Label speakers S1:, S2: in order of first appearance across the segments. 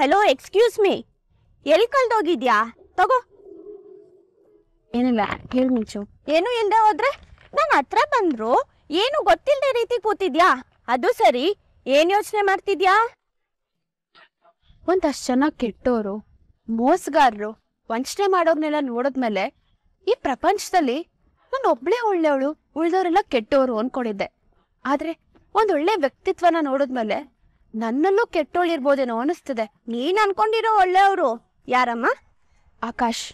S1: hello excuse me ಎಲ್ಲಿ ಕಳ್ದೋಗಿದ್ಯಾ ತಗೋ ಏನಿಲ್ಲ ಹೇಳಿ ಮಿಂಚು ಏನು ಇಲ್ಲದೆ ಹೋದ್ರೆ ನನ್ನ ಹತ್ರ ಬಂದ್ರು ಏನು ಗೊತ್ತಿಲ್ಲದೆ ರೀತಿ ಕೂತಿದ್ಯಾ ಅದು ಸರಿ ಏನ್ ಯೋಚನೆ ಮಾಡ್ತಿದ್ಯಾ ಒಂದಷ್ಟು ಜನ ಕೆಟ್ಟೋರು ಮೋಸಗಾರರು ವಂಚನೆ ಮಾಡೋರ್ನೆಲ್ಲ ನೋಡಿದ್ಮೇಲೆ ಈ ಪ್ರಪಂಚದಲ್ಲಿ ನಾನು ಒಬ್ಳೆ ಒಳ್ಳೆಯವಳು ಉಳ್ದವರೆಲ್ಲ ಕೆಟ್ಟೋರು ಅನ್ಕೊಂಡಿದ್ದೆ ಆದ್ರೆ ಒಂದ್ ಒಳ್ಳೆ ವ್ಯಕ್ತಿತ್ವನ ನೋಡಿದ್ಮೇಲೆ ನನ್ನಲ್ಲೂ ಕೆಟ್ಟೋಳಿರ್ಬೋದೇನೋ ಅನಿಸ್ತದೆ ನೀನ್ ಅನ್ಕೊಂಡಿರೋ ಒಳ್ಳೆಯವರು ಯಾರಮ್ಮ ಆಕಾಶ್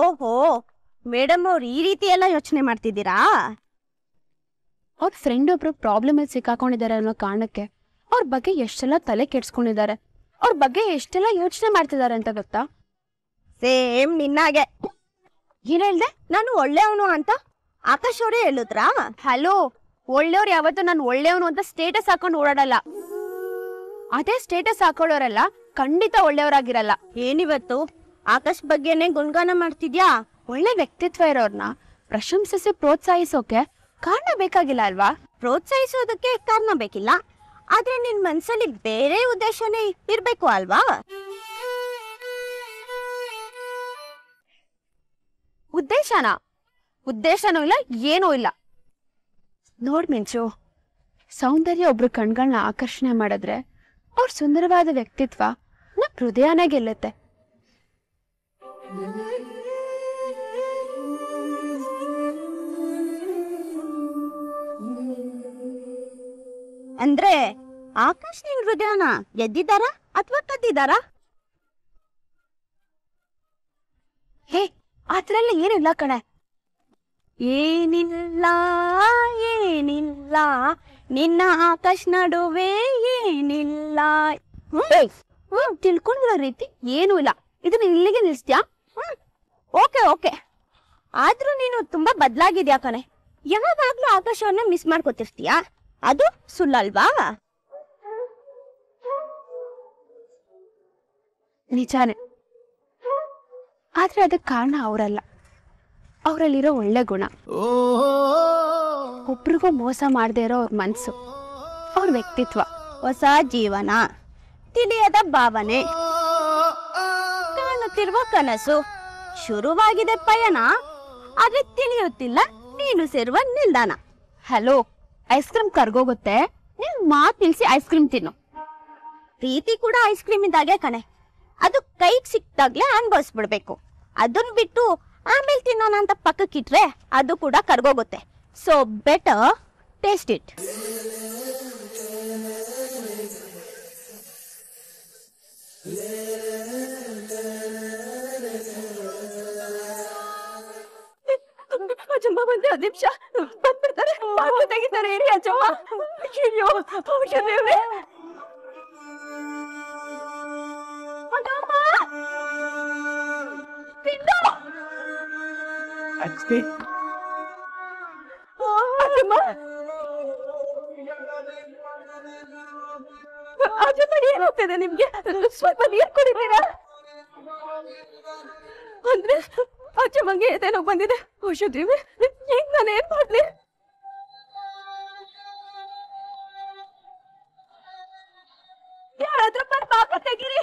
S1: ಓಹೋ ಮೇಡಮ್ ಅವ್ರು ಈ ರೀತಿ ಎಲ್ಲ ಯೋಚನೆ ಮಾಡ್ತಿದ್ದೀರಾ ಅವ್ರ ಫ್ರೆಂಡ್ ಒಬ್ರು ಪ್ರಾಬ್ಲಮ್ ಅಲ್ಲಿ ಸಿಕ್ಕಾಕೊಂಡಿದ್ದಾರೆ ಅನ್ನೋ ಕಾರಣಕ್ಕೆ ಅವ್ರ ಬಗ್ಗೆ ಎಷ್ಟೆಲ್ಲ ತಲೆ ಕೆಡ್ಸ್ಕೊಂಡಿದ್ದಾರೆ ಅವ್ರ ಬಗ್ಗೆ ಎಷ್ಟೆಲ್ಲ ಯೋಚನೆ ಮಾಡ್ತಿದ್ದಾರೆ ಅಂತ ಗೊತ್ತಾ ಸೇಮ್ ನಿನ್ನಾಗೆ ಏನ್ ಹೇಳ್ದೆ ನಾನು ಒಳ್ಳೆಯವನು ಅಂತ ಆಕಾಶ್ ಅವರೇ ಹೇಳಿದ್ರಾ ಹಲೋ ಒಳ್ಳೆಯವ್ರು ಯಾವತ್ತೂ ನಾನು ಒಳ್ಳೆಯವನು ಅಂತ ಸ್ಟೇಟಸ್ ಹಾಕೊಂಡು ಓಡಾಡಲ್ಲ ಅದೇ ಸ್ಟೇಟಸ್ ಹಾಕೊಳ್ಳೋರೆಲ್ಲ ಖಂಡಿತ ಒಳ್ಳೆಯವರಾಗಿರಲ್ಲ ಏನಿವತ್ತು ಆಕಾಶ್ ಬಗ್ಗೆನೆ ಗುಣಗಾನ ಮಾಡ್ತಿದ್ಯಾ ಒಳ್ಳೆ ವ್ಯಕ್ತಿತ್ವ ಇರೋರ್ನ ಪ್ರಶಂಸಿಸಿ ಪ್ರೋತ್ಸಾಹಿಸೋಕೆ ಕಾರಣ ಬೇಕಾಗಿಲ್ಲ ಅಲ್ವಾ ಪ್ರೋತ್ಸಾಹಿಸೋದಕ್ಕೆ ಕಾರಣ ಬೇಕಿಲ್ಲ ಆದ್ರೆ ನಿನ್ ಮನ್ಸಲ್ಲಿ ಬೇರೆ ಉದ್ದೇಶನೇ ಇರ್ಬೇಕು ಅಲ್ವಾ ಉದ್ದೇಶನ ಉದ್ದೇಶನೂ ಇಲ್ಲ ಏನೂ ಇಲ್ಲ ನೋಡ್ ಮಿಂಚು ಸೌಂದರ್ಯ ಒಬ್ರ ಕಣ್ಗಳನ್ನ ಆಕರ್ಷಣೆ ಮಾಡಿದ್ರೆ ಅವ್ರ ಸುಂದರವಾದ ವ್ಯಕ್ತಿತ್ವ ನಮ್ ಹೃದಯನೇ ಗೆಲ್ಲುತ್ತೆ ಅಂದ್ರೆ ಆಕಾಶ್ ಹೃದಯನ ಗೆದ್ದಿದ್ದಾರಾ ಅಥವಾ ಕದ್ದಿದ್ದಾರಾ ಹೇ ಆತರ ಏನಿಲ್ಲ ಕಣೆ ಏನಿಲ್ಲ ಏನಿಲ್ಲ ನಿನ್ನ ಆಕಾಶ ನಡುವೆ ಏನಿಲ್ಲ ತಿಳ್ಕೊಂಡಿರೋ ರೀತಿ ಏನು ಇಲ್ಲ ಇದನ್ನ ಇಲ್ಲಿಗೆ ನಿಲ್ಸ್ತೀಯಾ ಓಕೆ ಓಕೆ ಆದ್ರೂ ನೀನು ತುಂಬಾ ಬದ್ಲಾಗಿದ್ಯಾ ಕಣೆ ಯಾವಾಗ್ಲೂ ಆಕಾಶವನ್ನ ಮಿಸ್ ಮಾಡ್ಕೊತಿರ್ತೀಯಾ ಅದು ಸುಳ್ಳಲ್ವಾ ನಿಜಾನೇ ಆದ್ರೆ ಅದಕ್ಕೆ ಕಾರಣ ಅವರಲ್ಲ ಅವರಲ್ಲಿರೋ ಒಳ್ಳೆ ಗುಣ ಒಬ್ರಿಗೂ ಮೋಸ ಮಾಡದೇ ಇರೋ ಅವ್ರ ಮನಸ್ಸು ಅವ್ರ ವ್ಯಕ್ತಿತ್ವ ಹೊಸ ಜೀವನ ತಿಳಿಯದ ಭಾವನೆ ಕಾಣುತ್ತಿರುವ ಕನಸು ಶುರುವಾಗಿದೆ ಪಯಣ ಆದ್ರೆ ತಿಳಿಯುತ್ತಿಲ್ಲ ನೀನು ಸೇರುವ ನಿಲ್ದಾಣ ಹಲೋ ಐಸ್ ಕ್ರೀಮ್ ಕರ್ಗೋಗುತ್ತೆ ನೀನ್ ಮಾತ್ ನಿಲ್ಸಿ ಐಸ್ ಕ್ರೀಮ್ ತಿನ್ನು ಪ್ರೀತಿ ಕೂಡ ಐಸ್ ಕ್ರೀಮ್ ಇದ್ದಾಗೆ ಕಣೆ ಅದು ಕೈಗೆ ಸಿಕ್ತಾಗ್ಲೆ ಅನುಭವಿಸ್ಬಿಡ್ಬೇಕು ಅದನ್ನ ಬಿಟ್ಟು ಆಮೇಲೆ ತಿನ್ನೋಣ ಅಂತ ಪಕ್ಕಕ್ಕಿಟ್ರೆ ಅದು ಕೂಡ ಕರ್ಗೋಗುತ್ತೆ ಸೊ ಬೆಟರ್ ಟೇಸ್ಟ್ ಇಟ್ ಅಜ್ಜಮ್ಮ ಬಂದೆ ಹತ್ತು ನಿಮಿಷ ಬಂದ್ಬಿಡ್ತಾರೆ ತೆಗಿತಾರೆ ಇರಿ ಅಜ್ಜಮ್ಮ ಅಯ್ಯೋ ದೇವ್ರೆ अच्छे फातिमा ಆಚೆ ಏನು ಹೋಗ್ತಿದೆ ನಿಮ್ಗೆ ಸ್ವಲ್ಪ ನೀರು ಕುಡಿತೀರಾ ಅಂದ್ರೆ ಆಚೆ ಮಂಗೆ ಏನೇನೋ ಬಂದಿದೆ ಔಷಧಿ ಈಗ ನಾನು ಏನ್ ಮಾಡ್ಲಿ ಯಾರಾದ್ರೂ ಬಂದ್ ಪಾಪ ತೆಗಿರಿ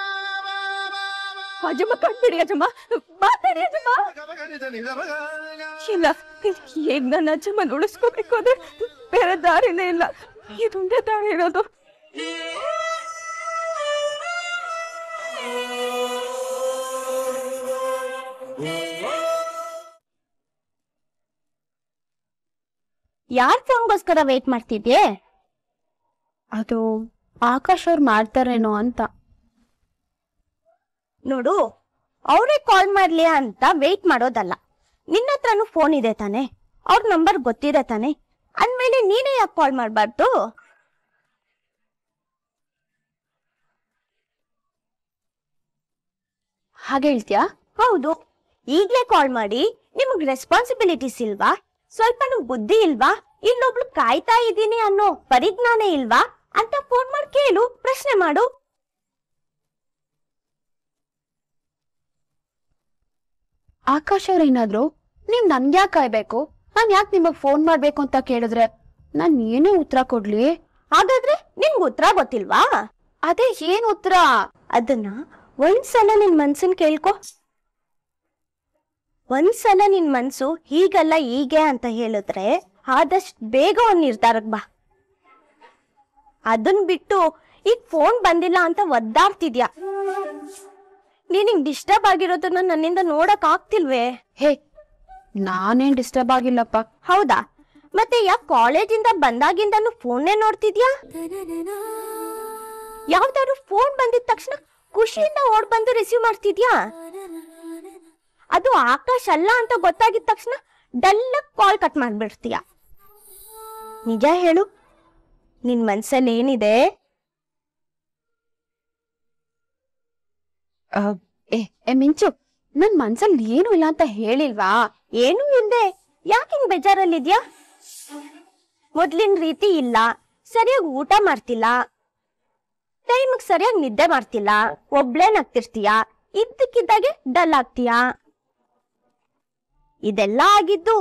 S1: ಅಜ್ಜಮ್ಮ ಕಣ್ಬಿಡಿ ಅಜ್ಜಮ್ಮ ಮಾತಾಡಿ ಅಜ್ಜಮ್ಮ ಇಲ್ಲ ಈಗ ನನ್ನ ಅಜ್ಜಮ್ಮನ ಉಳಿಸ್ಕೋಬೇಕು ಅಂದ್ರೆ ಬೇರೆ ದಾರಿನೇ ಇಲ್ಲ ಇದೊಂದೇ ದಾರಿ ಇರೋದು ಯಾರ ಫೋನ್ಗೋಸ್ಕರ ವೇಟ್ ಮಾಡ್ತಿದ್ಯೆ ಅದು ಆಕಾಶ್ ಅವ್ರು ಮಾಡ್ತಾರೇನೋ ಅಂತ ನೋಡು ಅವರೇ ಕಾಲ್ ಮಾಡ್ಲಿ ಅಂತ ವೇಟ್ ಮಾಡೋದಲ್ಲ ನಿನ್ನ ಹತ್ರನು ಫೋನ್ ಇದೆ ತಾನೆ ಅವ್ರ ನಂಬರ್ ಗೊತ್ತಿದೆ ತಾನೆ ಅಂದ್ಮೇಲೆ ನೀನೇ ಯಾಕೆ ಕಾಲ್ ಮಾಡಬಾರ್ದು ಹಾಗೆ ಹೇಳ್ತೀಯಾ ಹೌದು ಈಗ್ಲೇ ಕಾಲ್ ಮಾಡಿ ನಿಮಗ್ ರೆಸ್ಪಾನ್ಸಿಬಿಲಿಟೀಸ್ ಇಲ್ವಾ ಸ್ವಲ್ಪನೂ ಬುದ್ಧಿ ಇಲ್ವಾ ಇನ್ನೊಬ್ಳು ಕಾಯ್ತಾ ಇದ್ದೀನಿ ಅನ್ನೋ ಪರಿಜ್ಞಾನ ಇಲ್ವಾ ಅಂತ ಫೋನ್ ಮಾಡಿ ಕೇಳು ಪ್ರಶ್ನೆ ಮಾಡು ಆಕಾಶ್ ಏನಾದ್ರು ನೀವ್ ಯಾಕೆ ಕಾಯ್ಬೇಕು ನಾನ್ ಯಾಕೆ ನಿಮಗ್ ಫೋನ್ ಮಾಡ್ಬೇಕು ಅಂತ ಕೇಳಿದ್ರೆ ನಾನ್ ಏನೇ ಉತ್ತರ ಕೊಡ್ಲಿ ಹಾಗಾದ್ರೆ ನಿಮ್ಗೆ ಉತ್ತರ ಗೊತ್ತಿಲ್ವಾ ಅದೇ ಏನ್ ಉತ್ತರ ಅದನ್ನ ಒಂದ್ಸಲ ನಿನ್ ಮನ್ಸನ್ ಕೇಳ್ಕೊ ಒಂದ್ಸಲ ನಿನ್ ಮನ್ಸು ಹೀಗಲ್ಲ ಹೀಗೆ ಅಂತ ಹೇಳಿದ್ರೆ ಆದಷ್ಟು ಬೇಗ ಒಂದ್ ನಿರ್ಧಾರಕ್ ಬಾ ಅದನ್ ಬಿಟ್ಟು ಈಗ ಫೋನ್ ಬಂದಿಲ್ಲ ಅಂತ ಒದ್ದಾಡ್ತಿದ್ಯಾ ನೀನಿಂಗ್ ಡಿಸ್ಟರ್ಬ್ ಆಗಿರೋದನ್ನ ನನ್ನಿಂದ ನೋಡಕ್ ಆಗ್ತಿಲ್ವೇ ಹೇ ನಾನೇನ್ ಡಿಸ್ಟರ್ಬ್ ಆಗಿಲ್ಲಪ್ಪ ಹೌದಾ ಮತ್ತೆ ಕಾಲೇಜ್ ಕಾಲೇಜಿಂದ ಬಂದಾಗಿಂದನು ಫೋನ್ನೇ ನೋಡ್ತಿದ್ಯಾ ಯಾವ್ದಾದ್ರು ಫೋನ್ ಬಂದಿದ ತಕ್ಷಣ ಖುಷಿಯಿಂದ ಓಡ್ ಬಂದು ರಿಸೀವ್ ಮಾಡ್ತಿದ್ಯಾ ಅದು ಆಕಾಶ್ ಅಲ್ಲ ಅಂತ ಗೊತ್ತಾಗಿದ ತಕ್ಷಣ ಡಲ್ ಕಾಲ್ ಕಟ್ ಮಾಡ್ಬಿಡ್ತೀಯ ನಿಜ ಹೇಳು ನಿನ್ ಮನ್ಸಲ್ಲಿ ಏನಿದೆ ಏ ಏ ಮಿಂಚು ನನ್ ಮನ್ಸಲ್ಲಿ ಏನು ಇಲ್ಲ ಅಂತ ಹೇಳಿಲ್ವಾ ಏನು ಇಲ್ಲದೆ ಯಾಕೆ ಹಿಂಗ್ ಬೇಜಾರಲ್ಲಿದ್ಯಾ ಮೊದ್ಲಿನ ರೀತಿ ಇಲ್ಲ ಸರಿಯಾಗಿ ಊಟ ಮಾಡ್ತಿಲ್ಲ ಟೈಮಿಗೆ ಸರಿಯಾಗಿ ನಿದ್ದೆ ಮಾಡ್ತಿಲ್ಲ ನಗ್ತಿರ್ತೀಯ ಇದ್ದಕ್ಕಿದ್ದಾಗೆ ಡಲ್ ಆಗ್ತೀಯ ಇದೆಲ್ಲ ಆಗಿದ್ದು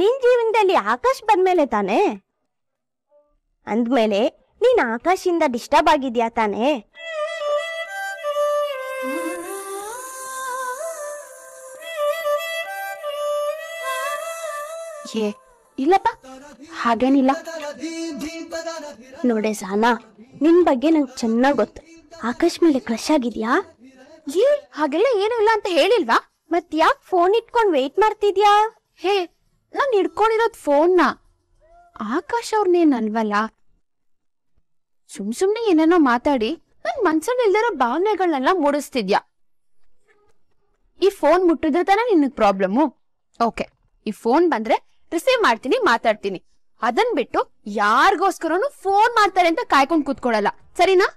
S1: ನಿನ್ ಜೀವನದಲ್ಲಿ ಆಕಾಶ್ ಬಂದ್ಮೇಲೆ ತಾನೇ ಅಂದ್ಮೇಲೆ ನೀನ್ ಆಕಾಶಿಂದ ಡಿಸ್ಟರ್ಬ್ ಆಗಿದ್ಯಾ ತಾನೇ ಏ ಇಲ್ಲಪ್ಪ ಹಾಗೇನಿಲ್ಲ ನೋಡೆ ಸಾನಾ ನಿನ್ ಬಗ್ಗೆ ನಂಗೆ ಚೆನ್ನಾಗ್ ಗೊತ್ತು ಆಕಾಶ್ ಮೇಲೆ ಕ್ರಶ್ ಆಗಿದ್ಯಾ ಏ ಹಾಗೆಲ್ಲ ಏನೂ ಇಲ್ಲ ಅಂತ ಹೇಳಿಲ್ವಾ ಮತ್ ಯಾಕೆ ಫೋನ್ ಇಟ್ಕೊಂಡ್ ವೇಟ್ ಮಾಡ್ತಿದ್ಯಾ ಹೇ ನಾನ್ ಹಿಡ್ಕೊಂಡಿರೋದ್ ಫೋನ್ನ ಆಕಾಶ್ ಅವ್ರನ್ನೇನ್ ಅನ್ವಲ್ಲ ಸುಮ್ ಸುಮ್ನೆ ಏನೇನೋ ಮಾತಾಡಿ ನನ್ ಮನ್ಸಲ್ಲಿ ಇಲ್ದಿರೋ ಭಾವನೆಗಳನ್ನೆಲ್ಲ ಮೂಡಿಸ್ತಿದ್ಯಾ ಈ ಫೋನ್ ಮುಟ್ಟಿದ್ರೆ ತಾನೇ ನಿನಗ್ ಪ್ರಾಬ್ಲಮ್ಮು ಓಕೆ ಈ ಫೋನ್ ಬಂದ್ರೆ ರಿಸೀವ್ ಮಾಡ್ತೀನಿ ಮಾತಾಡ್ತೀನಿ ಅದನ್ ಬಿಟ್ಟು ಯಾರಿಗೋಸ್ಕರನು ಫೋನ್ ಮಾಡ್ತಾರೆ ಅಂತ ಕಾಯ್ಕೊಂಡು ಕೂತ್ಕೊಳ್ಳಲ್ಲ ಸರಿನಾ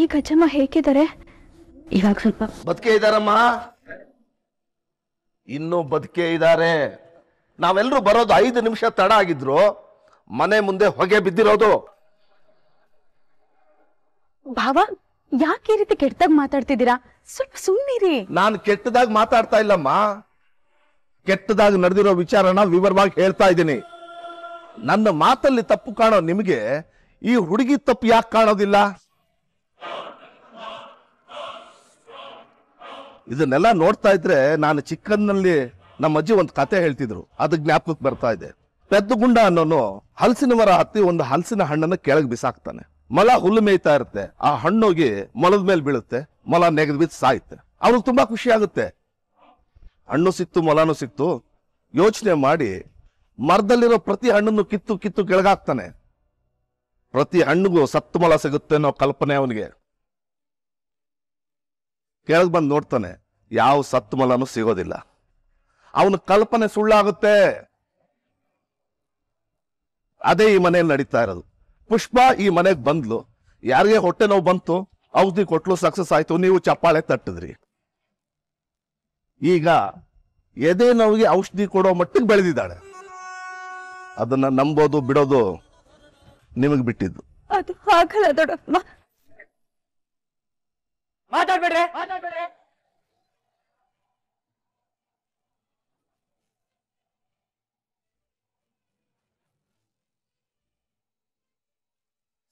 S1: ಈ ಗಜಮ್ಮ ಹೇಗಿದ್ದಾರೆ
S2: ಇವಾಗ ಸ್ವಲ್ಪ ಬದುಕೆ ಇದಾರಮ್ಮ ಇನ್ನೂ ಬದುಕೆ ಇದ್ದಾರೆ ನಾವೆಲ್ಲರೂ ಬರೋದು ಐದು ನಿಮಿಷ ತಡ ಆಗಿದ್ರು ಮನೆ ಮುಂದೆ ಹೊಗೆ ಬಿದ್ದಿರೋದು
S1: ಭಾವ ಯಾಕೆ ಈ ರೀತಿ ಕೆಟ್ಟದಾಗ ಮಾತಾಡ್ತಿದ್ದೀರಾ ಸ್ವಲ್ಪ ಸುಮ್ಮನಿರಿ
S2: ನಾನು ಕೆಟ್ಟದಾಗ ಮಾತಾಡ್ತಾ ಇಲ್ಲಮ್ಮ ಕೆಟ್ಟದಾಗ ನಡೆದಿರೋ ವಿಚಾರನ ವಿವರವಾಗಿ ಹೇಳ್ತಾ ಇದ್ದೀನಿ ನನ್ನ ಮಾತಲ್ಲಿ ತಪ್ಪು ಕಾಣೋ ನಿಮಗೆ ಈ ಹುಡುಗಿ ತಪ್ಪು ಯಾಕೆ ಕಾಣೋದಿಲ್ಲ ಇದನ್ನೆಲ್ಲ ನೋಡ್ತಾ ಇದ್ರೆ ನಾನು ಚಿಕ್ಕನ್ನಲ್ಲಿ ನಮ್ಮ ಅಜ್ಜಿ ಒಂದು ಕತೆ ಹೇಳ್ತಿದ್ರು ಅದು ಜ್ಞಾಪಕಕ್ಕೆ ಬರ್ತಾ ಇದೆ ಗುಂಡ ಅನ್ನೋನು ಹಲಸಿನ ಮರ ಹತ್ತಿ ಒಂದು ಹಲಸಿನ ಹಣ್ಣನ್ನು ಕೆಳಗೆ ಬಿಸಾಕ್ತಾನೆ ಮಲ ಹುಲ್ಲು ಮೇಯ್ತಾ ಇರುತ್ತೆ ಆ ಹಣ್ಣೋಗಿ ಮೊಲದ ಮೇಲೆ ಬೀಳುತ್ತೆ ಮೊಲ ನೆಗೆದ್ ಬಿದ್ದು ಸಾಯುತ್ತೆ ಅವ್ರಿಗೆ ತುಂಬಾ ಖುಷಿ ಆಗುತ್ತೆ ಹಣ್ಣು ಸಿಕ್ತು ಮೊಲನೂ ಸಿಕ್ತು ಯೋಚನೆ ಮಾಡಿ ಮರದಲ್ಲಿರೋ ಪ್ರತಿ ಹಣ್ಣನ್ನು ಕಿತ್ತು ಕಿತ್ತು ಕೆಳಗಾಕ್ತಾನೆ ಪ್ರತಿ ಹಣ್ಣಿಗೂ ಸತ್ತು ಮೊಲ ಸಿಗುತ್ತೆ ಅನ್ನೋ ಕಲ್ಪನೆ ಅವನಿಗೆ ಕೆಳಗೆ ಬಂದು ನೋಡ್ತಾನೆ ಯಾವ ಸತ್ತು ಸಿಗೋದಿಲ್ಲ ಅವನ ಕಲ್ಪನೆ ಸುಳ್ಳಾಗುತ್ತೆ ಅದೇ ಈ ಮನೆಯಲ್ಲಿ ನಡೀತಾ ಇರೋದು ಪುಷ್ಪ ಈ ಮನೆಗೆ ಬಂದ್ಲು ಯಾರಿಗೆ ಹೊಟ್ಟೆ ನೋವು ಬಂತು ಔಷಧಿ ಕೊಟ್ಲು ಸಕ್ಸಸ್ ಆಯ್ತು ನೀವು ಚಪ್ಪಾಳೆ ತಟ್ಟಿದ್ರಿ ಈಗ ಎದೆ ನೋವಿಗೆ ಔಷಧಿ ಕೊಡೋ ಮಟ್ಟಿಗೆ ಬೆಳೆದಿದ್ದಾಳೆ ಅದನ್ನ ನಂಬೋದು ಬಿಡೋದು ನಿಮಗೆ ಬಿಟ್ಟಿದ್ದು ಅದು ಹಾಗಲ್ಲ ಮಾತಾಡ್ಬೇಡ್ರೆ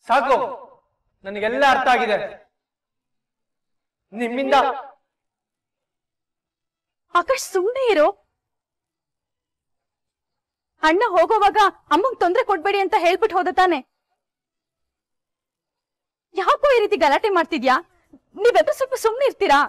S2: ಸಾಕು ನನಗೆಲ್ಲ ಅರ್ಥ ಆಗಿದೆ ನಿಮ್ಮಿಂದ
S1: ಆಕಾಶ್ ಸುಮ್ಮನೆ ಇರೋ ಅಣ್ಣ ಹೋಗೋವಾಗ ಅಮ್ಮಂಗ್ ತೊಂದ್ರೆ ಕೊಡ್ಬೇಡಿ ಅಂತ ಹೇಳ್ಬಿಟ್ಟು ಹೋದ ತಾನೆ ಯಾಕೋ ಈ ರೀತಿ ಗಲಾಟೆ ಮಾಡ್ತಿದ್ಯಾ ನೀವೆಲ್ಲರೂ ಸ್ವಲ್ಪ ಸುಮ್ಮನೆ ಇರ್ತೀರಾ